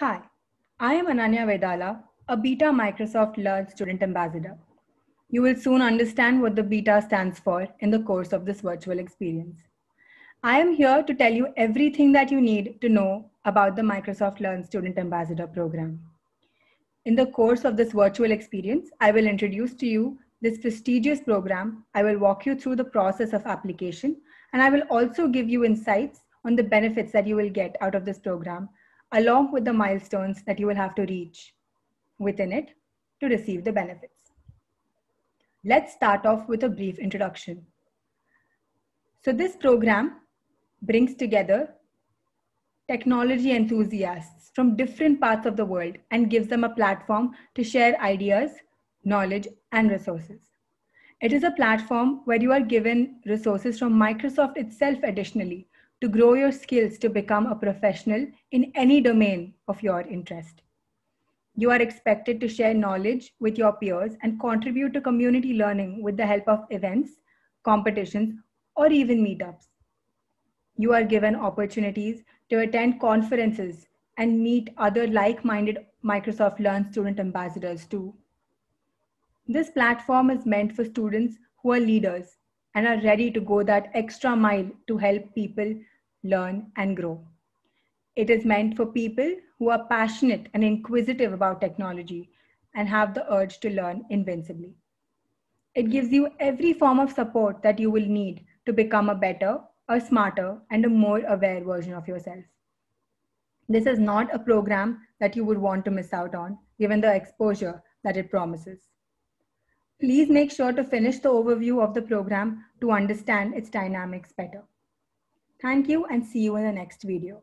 Hi, I am Ananya Vedala, a Beta Microsoft Learn Student Ambassador. You will soon understand what the Beta stands for in the course of this virtual experience. I am here to tell you everything that you need to know about the Microsoft Learn Student Ambassador program. In the course of this virtual experience, I will introduce to you this prestigious program. I will walk you through the process of application, and I will also give you insights on the benefits that you will get out of this program along with the milestones that you will have to reach within it to receive the benefits. Let's start off with a brief introduction. So, this program brings together technology enthusiasts from different parts of the world and gives them a platform to share ideas, knowledge, and resources. It is a platform where you are given resources from Microsoft itself, additionally, to grow your skills to become a professional in any domain of your interest. You are expected to share knowledge with your peers and contribute to community learning with the help of events, competitions, or even meetups. You are given opportunities to attend conferences and meet other like minded Microsoft Learn student ambassadors too. This platform is meant for students who are leaders and are ready to go that extra mile to help people learn, and grow. It is meant for people who are passionate and inquisitive about technology and have the urge to learn invincibly. It gives you every form of support that you will need to become a better, a smarter, and a more aware version of yourself. This is not a program that you would want to miss out on, given the exposure that it promises. Please make sure to finish the overview of the program to understand its dynamics better. Thank you and see you in the next video.